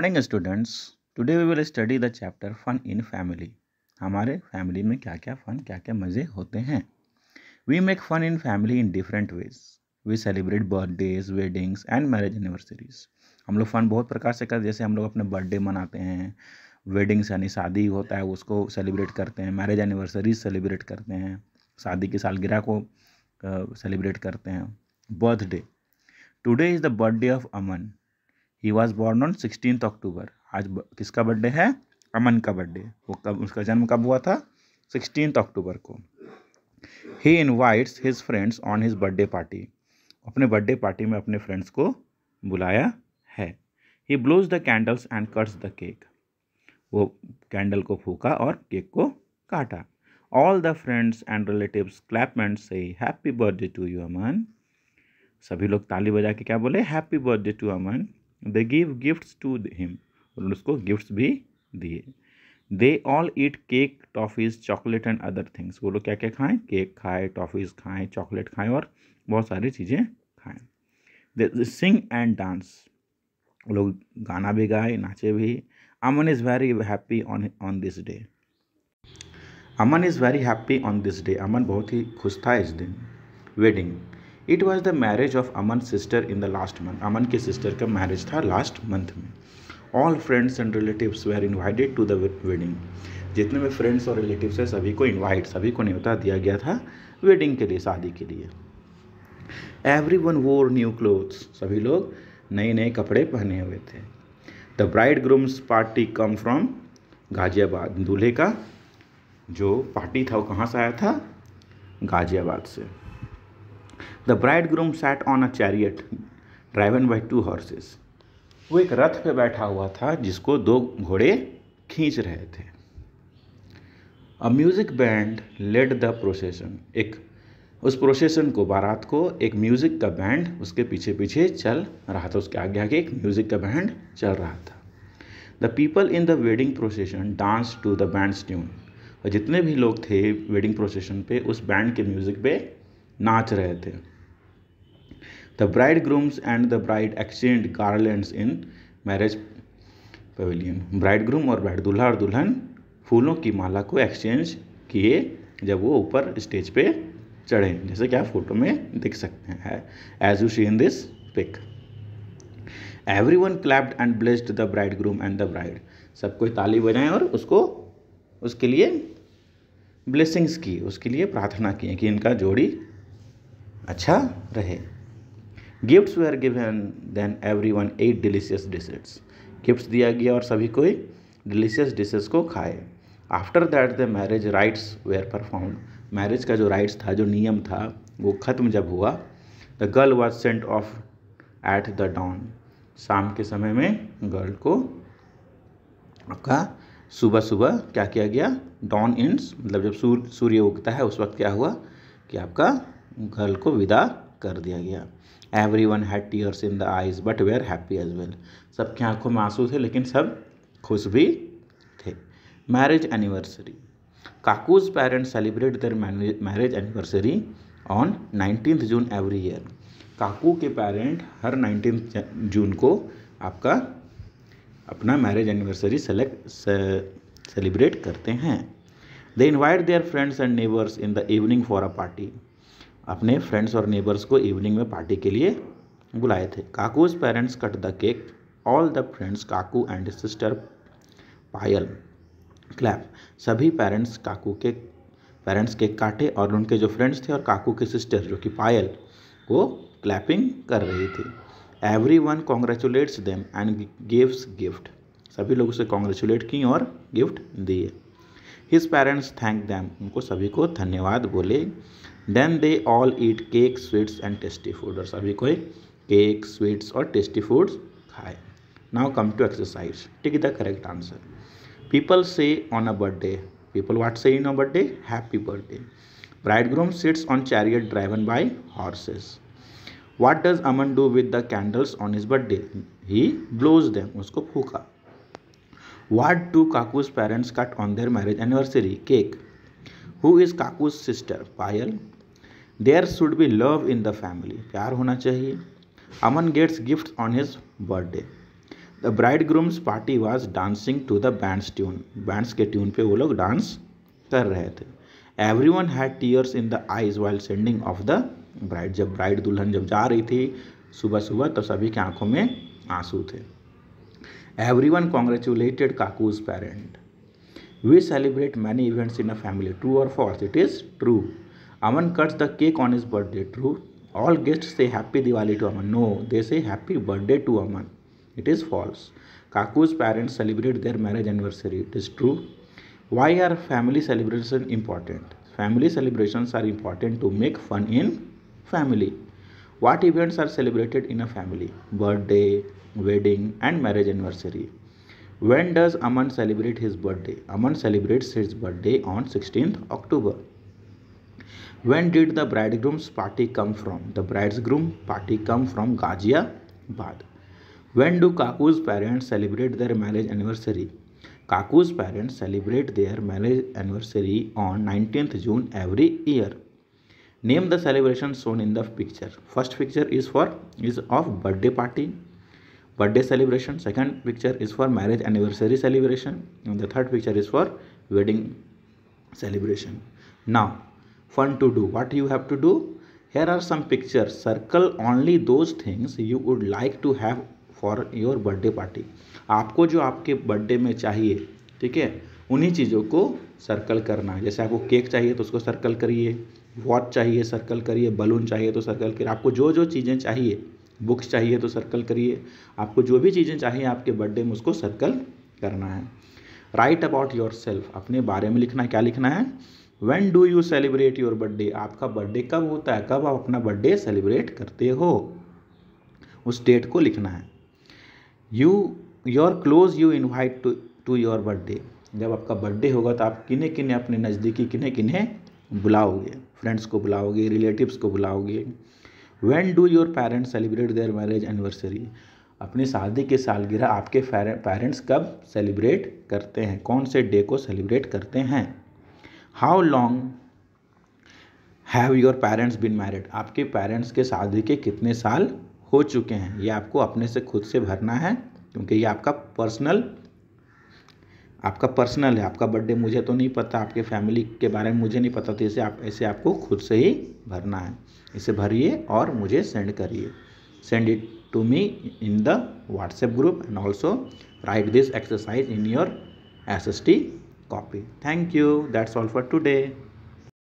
Morning students today we will study the chapter fun in family हमारे family में क्या क्या फ़न क्या क्या मज़े होते हैं we make fun in family in different ways we celebrate birthdays weddings and marriage anniversaries हम लोग फ़न बहुत प्रकार से करते जैसे हम लोग अपने बर्थडे मनाते हैं वेडिंग्स यानी शादी होता है उसको सेलिब्रेट करते हैं मैरिज एनिवर्सरीज सेलिब्रेट करते हैं शादी की सालगिरह को सेलिब्रेट करते हैं birthday today is the birthday of Aman he was born on sixteen October आज ब, किसका बर्थडे है अमन का बर्थडे वो कब उसका जन्म कब हुआ था सिक्सटीन अक्टूबर को ही invites his friends on his birthday party अपने बर्थडे पार्टी में अपने फ्रेंड्स को बुलाया है he blows the candles and cuts the cake वो कैंडल को फूका और केक को काटा all the friends and relative क्लैपमेंट से happy birthday to you Aman सभी लोग ताली बजा के क्या बोले happy birthday to Aman they give gifts to him उन्होंने उसको गिफ्ट्स भी दिए दे all eat cake toffees chocolate and other things वो लोग क्या क्या खाएं केक खाएं टॉफ़ीज़ खाएं चॉकलेट खाएं और बहुत सारी चीज़ें खाएं दे सिंग एंड डांस वो लोग गाना भी गाए नाचे भी Aman is very happy on on this day Aman is very happy on this day Aman बहुत ही खुश था इस दिन wedding it was the marriage of Aman sister in the last month Aman के सिस्टर का मैरिज था लास्ट मंथ में all friends and relatives were invited to the wedding जितने भी फ्रेंड्स और रिलेटिव्स हैं सभी को इन्वाइट सभी को न्योता दिया गया था वेडिंग के लिए शादी के लिए everyone wore new clothes सभी लोग नए नए कपड़े पहने हुए थे the bride grooms party come from Ghaziabad दूल्हे का जो पार्टी था वो कहाँ से आया था गाजियाबाद से the groom sat on a chariot driven by two horses वो एक रथ पे बैठा हुआ था जिसको दो घोड़े खींच रहे थे a music band led the procession एक उस प्रोसेसन को बारात को एक म्यूज़िक का बैंड उसके पीछे पीछे चल रहा था उसके आगे आगे एक म्यूज़िक का बैंड चल रहा था the people in the wedding procession dance to the band tune और जितने भी लोग थे वेडिंग प्रोसेसन पे उस बैंड के म्यूज़िक पे नाच रहे थे the bride grooms and the bride exchange garlands in marriage pavilion bride groom और ब्राइड दुल्हा और दुल्हन फूलों की माला को एक्सचेंज किए जब वो ऊपर स्टेज पे चढ़े जैसे क्या फोटो में दिख सकते हैं as you see in this pic everyone clapped and blessed the bride groom and the bride सब कोई ताली बजाएं और उसको उसके लिए ब्लेसिंग्स की उसके लिए प्रार्थना की कि इनका जोड़ी अच्छा रहे gifts were given then everyone ate delicious dishes gifts दिया गया और सभी कोई डिलीशियस डिशेज को खाए after that the marriage rites were perform marriage का जो राइट्स था जो नियम था वो ख़त्म जब हुआ the girl was sent off at the down शाम के समय में गर्ल को आपका सुबह सुबह क्या किया गया डॉन इंड्स मतलब जब सूर्य सूर्य उगता है उस वक्त क्या हुआ कि आपका गर्ल को विदा कर दिया गया everyone had tears in the eyes but were happy as well सबकी आंखों में आंसू थे लेकिन सब खुश भी थे marriage anniversary Kaku's parents celebrate their marriage anniversary on nineteen June every year Kaku के पेरेंट हर नाइनटीन जून को आपका अपना मैरिज एनिवर्सरी सेलेक्ट सेलिब्रेट करते हैं they invite their friends and neighbours in the evening for a party अपने friends और neighbours को evening में पार्टी के लिए बुलाए थे Kaku's parents cut the cake all the friends Kaku and sister Payal clap सभी पेरेंट्स काकू के पेरेंट्स केक काटे और उनके जो फ्रेंड्स थे और काकू के सिस्टर जो कि पायल वो क्लैपिंग कर रही थी everyone congratulates them and gives gift सभी लोग उसे कॉन्ग्रेचुलेट की और गिफ्ट दिए हिज पेरेंट्स थैंक दैम उनको सभी को धन्यवाद बोले then they all eat cake sweets and tasty food और सभी कोई केक स्वीट्स और टेस्टी फूड्स खाए now come to exercise tick the correct answer people say on a birthday people what say in a birthday happy birthday bridegroom sits on chariot driven by horses what does Aman do with the candles on his birthday he glows them उसको फूका what do Kaku's parents cut on their marriage anniversary cake who is Kaku's sister Payal there should be love in the family प्यार होना चाहिए Aman gets gift on his birthday the bride grooms party was dancing to the bands tune bands के tune पे वो लोग dance कर रहे थे everyone had tears in the eyes while sending off the bride जब ब्राइड दुल्हन जब जा रही थी सुबह सुबह तो सभी के आंखों में आंसू थे एवरी वन कॉन्ग्रेचुलेटेड काकूज parent We celebrate many events in a family. True or false? It is true. Aman cuts the cake on his birthday. True. All guests say happy Diwali to Aman. No, they say happy birthday to Aman. It is false. Kaku's parents celebrate their marriage anniversary. It is true. Why are family celebrations important? Family celebrations are important to make fun in family. What events are celebrated in a family? Birthday, wedding, and marriage anniversary. When does Aman celebrate his birthday? Aman celebrates his birthday on 16th October. When did the bridegroom's party come from? The bridegroom party come from Ghaziabad. When do Kaku's parents celebrate their marriage anniversary? Kaku's parents celebrate their marriage anniversary on 19th June every year. Name the celebration shown in the picture. First picture is for is of birthday party. birthday celebration second picture is for marriage anniversary celebration and the third picture is for wedding celebration now fun to do what you have to do here are some pictures circle only those things you would like to have for your birthday party आपको जो आपके birthday में चाहिए ठीक है उन्हीं चीज़ों को सर्कल करना है जैसे आपको केक चाहिए तो उसको सर्कल करिए वॉच चाहिए सर्कल करिए बलून चाहिए तो सर्कल करिए आपको जो जो चीज़ें चाहिए बुक्स चाहिए तो सर्कल करिए आपको जो भी चीज़ें चाहिए आपके बर्थडे में उसको सर्कल करना है राइट अबाउट योर सेल्फ अपने बारे में लिखना है क्या लिखना है when do you celebrate your birthday आपका बर्थडे कब होता है कब आप अपना बर्थडे सेलिब्रेट करते हो उस डेट को लिखना है you your close you invite to your birthday जब आपका बर्थडे होगा तो आप किन्हें किन्हें अपने नज़दीकी किन्हें किन्हें बुलाओगे फ्रेंड्स को बुलाओगे रिलेटिव्स को बुलाओगे when do your parents celebrate their marriage anniversary अपनी शादी की सालगिरह आपके पेरेंट्स कब सेलिब्रेट करते हैं कौन से डे को सेलिब्रेट करते हैं how long have your parents been married आपके पेरेंट्स के शादी के कितने साल हो चुके हैं ये आपको अपने से खुद से भरना है क्योंकि ये आपका पर्सनल आपका पर्सनल है आपका बर्थडे मुझे तो नहीं पता आपके फैमिली के बारे में मुझे नहीं पता तो इसे आप ऐसे आपको खुद से ही भरना है इसे भरिए और मुझे सेंड करिए send it to me in the WhatsApp group and also write this exercise in your S S T copy thank you that's all for today